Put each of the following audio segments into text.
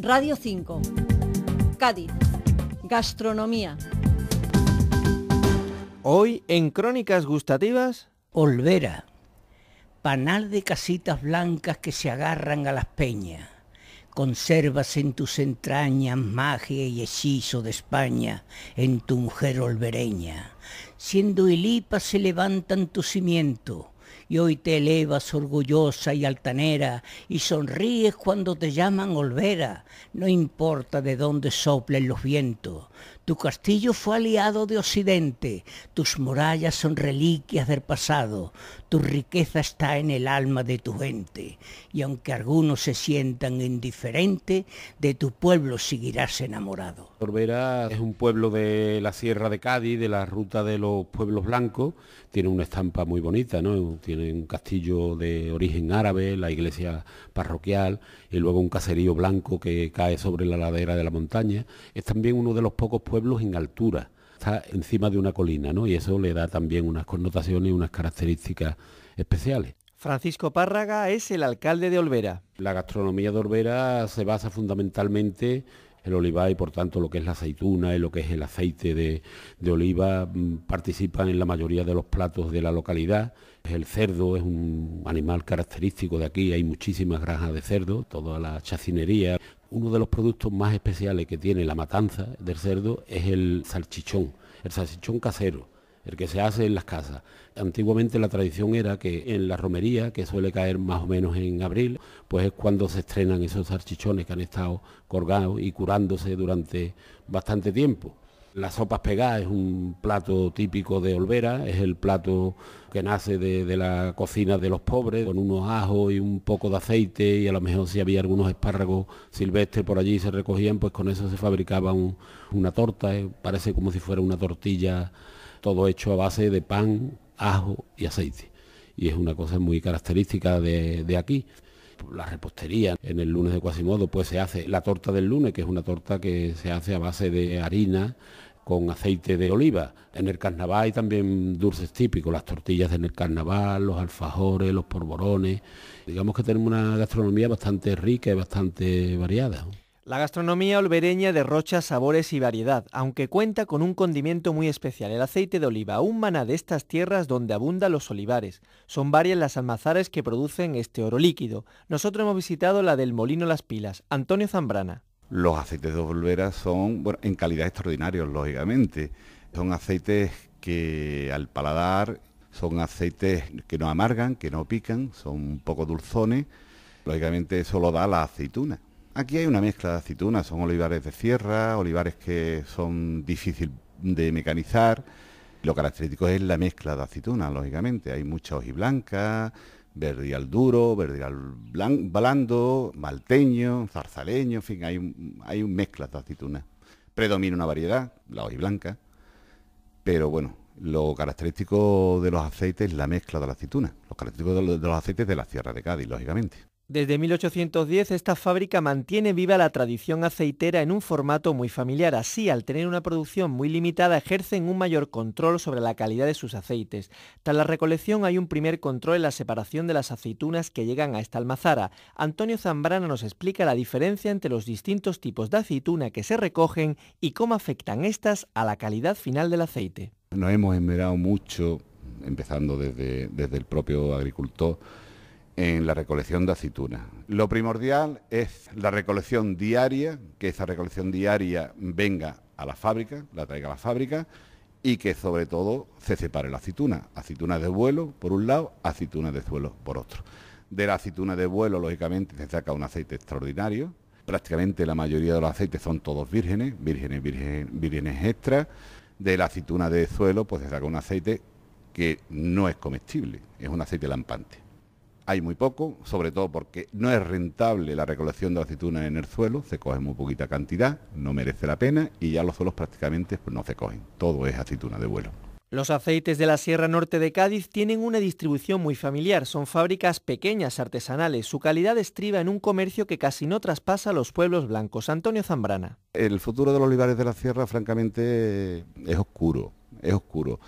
Radio 5. Cádiz. Gastronomía. Hoy en Crónicas Gustativas. Olvera. Panal de casitas blancas que se agarran a las peñas. Conservas en tus entrañas magia y hechizo de España, en tu mujer olvereña. Siendo hilipa se levantan tu cimiento y hoy te elevas orgullosa y altanera y sonríes cuando te llaman Olvera. No importa de dónde soplen los vientos. Tu castillo fue aliado de Occidente, tus murallas son reliquias del pasado, tu riqueza está en el alma de tu gente, y aunque algunos se sientan indiferentes, de tu pueblo seguirás enamorado. Olvera es un pueblo de la Sierra de Cádiz, de la ruta de los pueblos blancos, tiene una estampa muy bonita, ¿no? un castillo de origen árabe, la iglesia parroquial y luego un caserío blanco que cae sobre la ladera de la montaña. Es también uno de los pocos pueblos en altura, está encima de una colina, ¿no? Y eso le da también unas connotaciones y unas características especiales. Francisco Párraga es el alcalde de Olvera. La gastronomía de Olvera se basa fundamentalmente el olivar y por tanto lo que es la aceituna y lo que es el aceite de, de oliva mm, participan en la mayoría de los platos de la localidad. El cerdo es un animal característico de aquí, hay muchísimas granjas de cerdo, toda la chacinería. Uno de los productos más especiales que tiene la matanza del cerdo es el salchichón, el salchichón casero el que se hace en las casas. Antiguamente la tradición era que en la romería, que suele caer más o menos en abril, pues es cuando se estrenan esos archichones que han estado colgados y curándose durante bastante tiempo. Las sopas pegadas es un plato típico de Olvera, es el plato que nace de, la cocina de los pobres, con unos ajos y un poco de aceite y a lo mejor si había algunos espárragos silvestres por allí se recogían, pues con eso se fabricaba una torta, eh, parece como si fuera una tortilla todo hecho a base de pan, ajo y aceite. Y es una cosa muy característica de, aquí la repostería. En el lunes de cuasimodo, pues se hace la torta del lunes, que es una torta que se hace a base de harina con aceite de oliva. En el carnaval hay también dulces típicos, las tortillas en el carnaval, los alfajores, los porborones. Digamos que tenemos una gastronomía bastante rica y bastante variada. La gastronomía olvereña derrocha sabores y variedad, aunque cuenta con un condimento muy especial, el aceite de oliva, un maná de estas tierras donde abundan los olivares. Son varias las almazares que producen este oro líquido. Nosotros hemos visitado la del Molino Las Pilas, Antonio Zambrana. Los aceites de olvera son bueno, en calidad extraordinarios, lógicamente. Son aceites que al paladar son aceites que no amargan, que no pican, son un poco dulzones. Lógicamente eso lo da la aceituna. Aquí hay una mezcla de aceitunas, son olivares de sierra, olivares que son difíciles de mecanizar. Lo característico es la mezcla de aceitunas, lógicamente. Hay mucha hojiblanca, verdial duro, verdial blando, malteño, zarzaleño, en fin, hay, hay mezcla de aceitunas. Predomina una variedad, la hojiblanca, pero bueno, lo característico de los aceites es la mezcla de la aceituna, lo característico de los aceites de la Sierra de Cádiz, lógicamente. Desde 1810 esta fábrica mantiene viva la tradición aceitera en un formato muy familiar. Así, al tener una producción muy limitada, ejercen un mayor control sobre la calidad de sus aceites. Tras la recolección hay un primer control en la separación de las aceitunas que llegan a esta almazara. Antonio Zambrana nos explica la diferencia entre los distintos tipos de aceituna que se recogen y cómo afectan estas a la calidad final del aceite. Nos hemos esmerado mucho, empezando desde, desde el propio agricultor, en la recolección de aceituna. Lo primordial es la recolección diaria, que esa recolección diaria venga a la fábrica, la traiga a la fábrica y que sobre todo se separe la aceituna. Aceituna de vuelo por un lado, aceituna de suelo por otro. De la aceituna de vuelo, lógicamente, se saca un aceite extraordinario. Prácticamente la mayoría de los aceites son todos vírgenes, vírgenes, vírgenes, vírgenes extra. De la aceituna de suelo, pues se saca un aceite que no es comestible, es un aceite lampante hay muy poco, sobre todo porque no es rentable la recolección de aceituna en el suelo, se coge muy poquita cantidad, no merece la pena y ya los suelos prácticamente pues, no se cogen, todo es aceituna de vuelo. Los aceites de la Sierra Norte de Cádiz tienen una distribución muy familiar, son fábricas pequeñas artesanales, su calidad estriba en un comercio que casi no traspasa los pueblos blancos. Antonio Zambrana. El futuro de los olivares de la Sierra francamente es oscuro, es oscuro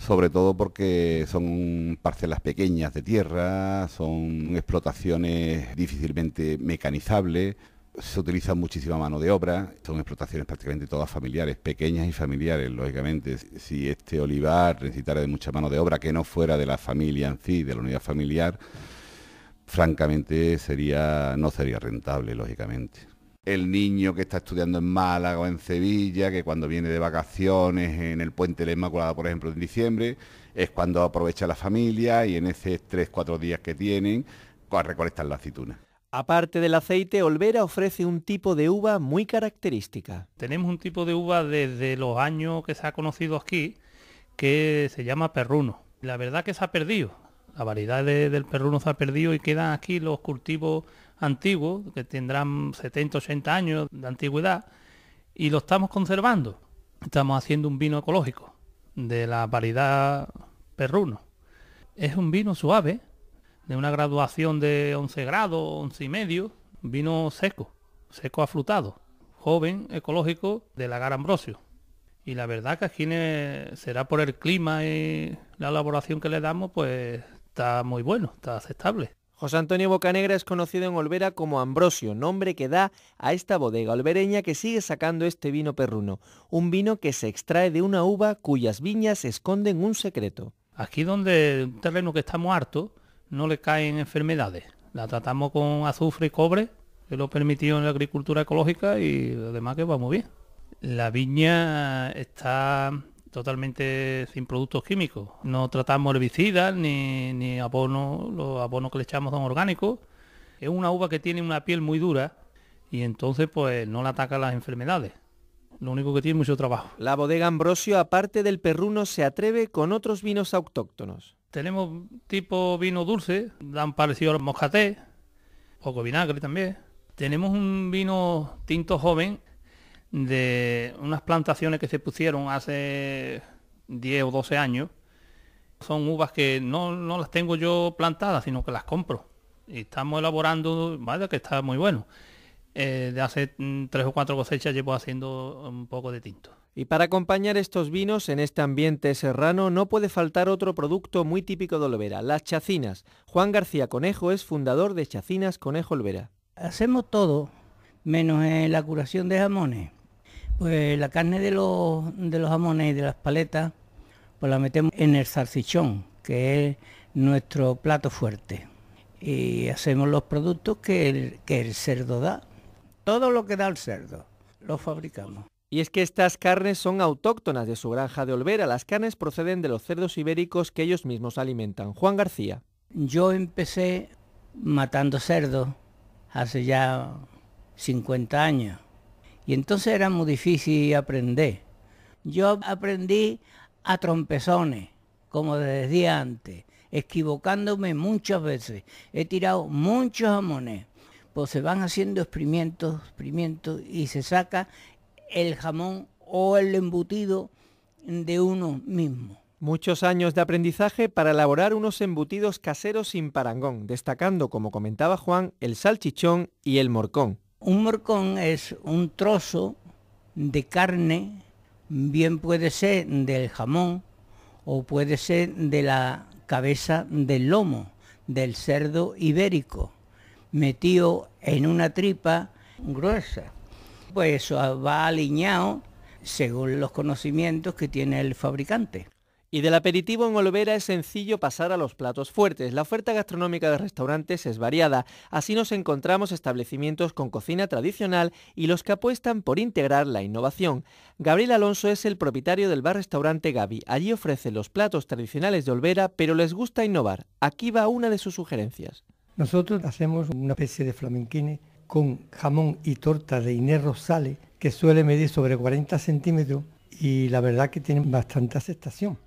sobre todo porque son parcelas pequeñas de tierra, son explotaciones difícilmente mecanizables, se utiliza muchísima mano de obra, son explotaciones prácticamente todas familiares, pequeñas y familiares, lógicamente. Si este olivar necesitara de mucha mano de obra que no fuera de la familia en sí, de la unidad familiar, francamente no sería rentable, lógicamente el niño que está estudiando en Málaga o en Sevilla, que cuando viene de vacaciones en el Puente de la Inmaculada, por ejemplo, en diciembre, es cuando aprovecha la familia y en esos tres, cuatro días que tienen, pues, recolectan la aceituna. Aparte del aceite, Olvera ofrece un tipo de uva muy característica. Tenemos un tipo de uva desde los años que se ha conocido aquí, que se llama perruno. La verdad que se ha perdido. La variedad del perruno se ha perdido y quedan aquí los cultivos Antiguo que tendrán 70, 80 años de antigüedad, y lo estamos conservando. Estamos haciendo un vino ecológico de la variedad perruno. Es un vino suave, de una graduación de 11 grados, 11 y medio, vino seco, seco afrutado, joven, ecológico, de lagar ambrosio. Y la verdad que aquí será por el clima y la elaboración que le damos, pues está muy bueno, está aceptable. José Antonio Bocanegra es conocido en Olvera como Ambrosio, nombre que da a esta bodega olvereña que sigue sacando este vino perruno, un vino que se extrae de una uva cuyas viñas esconden un secreto. Aquí donde un terreno que estamos harto, no le caen enfermedades. La tratamos con azufre y cobre, que lo permitió en la agricultura ecológica y además que va muy bien. La viña está totalmente sin productos químicos. No tratamos herbicidas ni, ni abono, los abonos que le echamos son orgánicos. Es una uva que tiene una piel muy dura y entonces pues no la ataca las enfermedades. Lo único que tiene mucho trabajo. La bodega Ambrosio, aparte del perruno, se atreve con otros vinos autóctonos. Tenemos tipo vino dulce, dan parecido al moscaté, poco vinagre también. Tenemos un vino tinto joven de unas plantaciones que se pusieron hace 10 o 12 años. Son uvas que no, las tengo yo plantadas, sino que las compro. Y estamos elaborando, vaya que está muy bueno. Eh, de hace mm, tres o cuatro cosechas llevo haciendo un poco de tinto. Y para acompañar estos vinos en este ambiente serrano no puede faltar otro producto muy típico de Olvera, las chacinas. Juan García Conejo es fundador de Chacinas Conejo Olvera. Hacemos todo, menos la curación de jamones. Pues la carne de los, de los jamones y de las paletas, pues la metemos en el salchichón, que es nuestro plato fuerte. Y hacemos los productos que el, que el cerdo da. Todo lo que da el cerdo, lo fabricamos. Y es que estas carnes son autóctonas de su granja de Olvera. Las carnes proceden de los cerdos ibéricos que ellos mismos alimentan. Juan García. Yo empecé matando cerdos hace ya 50 años. Y entonces era muy difícil aprender. Yo aprendí a trompezones, como desde antes, equivocándome muchas veces. He tirado muchos jamones. Pues se van haciendo exprimientos, exprimientos y se saca el jamón o el embutido de uno mismo. Muchos años de aprendizaje para elaborar unos embutidos caseros sin parangón, destacando, como comentaba Juan, el salchichón y el morcón. Un morcón es un trozo de carne, bien puede ser del jamón o puede ser de la cabeza del lomo, del cerdo ibérico, metido en una tripa gruesa. Pues eso va alineado según los conocimientos que tiene el fabricante. Y del aperitivo en Olvera es sencillo pasar a los platos fuertes. La oferta gastronómica de restaurantes es variada. Así nos encontramos establecimientos con cocina tradicional y los que apuestan por integrar la innovación. Gabriel Alonso es el propietario del bar-restaurante Gaby. Allí ofrece los platos tradicionales de Olvera, pero les gusta innovar. Aquí va una de sus sugerencias. Nosotros hacemos una especie de flamenquine con jamón y torta de Inés Rosales, que suele medir sobre 40 centímetros y la verdad que tienen bastante aceptación.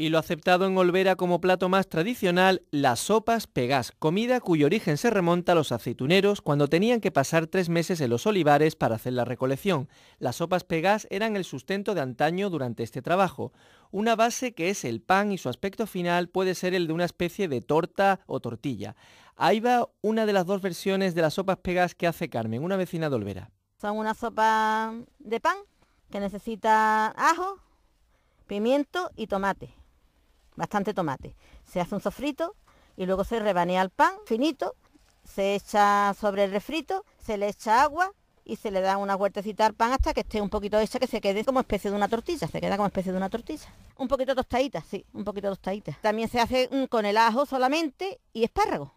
Y lo aceptado en Olvera como plato más tradicional, las sopas pegás, comida cuyo origen se remonta a los aceituneros cuando tenían que pasar tres meses en los olivares para hacer la recolección. Las sopas pegás eran el sustento de antaño durante este trabajo. Una base que es el pan y su aspecto final puede ser el de una especie de torta o tortilla. Ahí va una de las dos versiones de las sopas pegás que hace Carmen, una vecina de Olvera. Son una sopa de pan que necesita ajo, pimiento y tomate bastante tomate. Se hace un sofrito y luego se rebanea el pan finito, se echa sobre el refrito, se le echa agua y se le da una huertecita al pan hasta que esté un poquito hecha, que se quede como especie de una tortilla, se queda como especie de una tortilla. Un poquito tostadita, sí, un poquito tostadita. También se hace mm, con el ajo solamente y espárragos.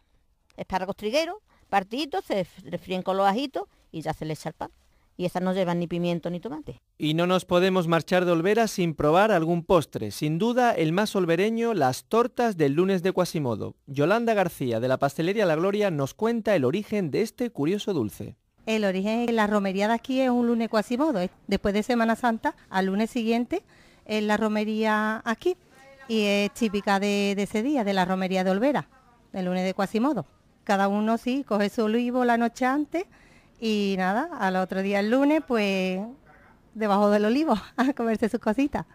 Espárragos trigueros, partiditos, se refríen con los ajitos y ya se le echa el pan y estas no llevan ni pimiento ni tomate. Y no nos podemos marchar de Olvera sin probar algún postre. Sin duda, el más olvereño, las tortas del lunes de Cuasimodo... Yolanda García, de la Pastelería La Gloria, nos cuenta el origen de este curioso dulce. El origen en la romería de aquí es un lunes Cuasimodo... Después de Semana Santa, al lunes siguiente, es la romería aquí. Y es típica de, ese día, de la romería de Olvera, ...el lunes de Cuasimodo... Cada uno sí coge su olivo la noche antes y nada, al otro día, el lunes, pues debajo del olivo a comerse sus cositas.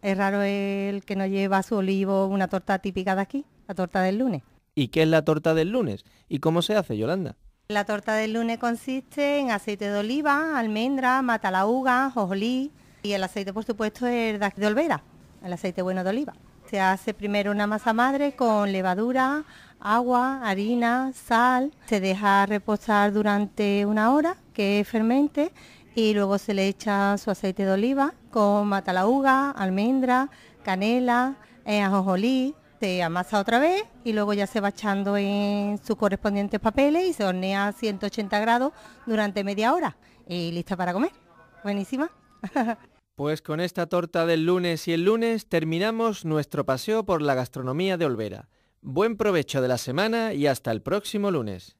Es raro el que no lleva su olivo una torta típica de aquí, la torta del lunes. ¿Y qué es la torta del lunes? ¿Y cómo se hace, Yolanda? La torta del lunes consiste en aceite de oliva, almendra, matalauga, jojolí y el aceite, por supuesto, es de olvera, el aceite bueno de oliva. Se hace primero una masa madre con levadura, agua, harina, sal, se deja reposar durante una hora que fermente y luego se le echa su aceite de oliva con matalahuga, almendra, canela, eh, ajojolí, se amasa otra vez y luego ya se va echando en sus correspondientes papeles y se hornea a 180 grados durante media hora y lista para comer. Buenísima. Pues con esta torta del lunes y el lunes terminamos nuestro paseo por la gastronomía de Olvera. Buen provecho de la semana y hasta el próximo lunes.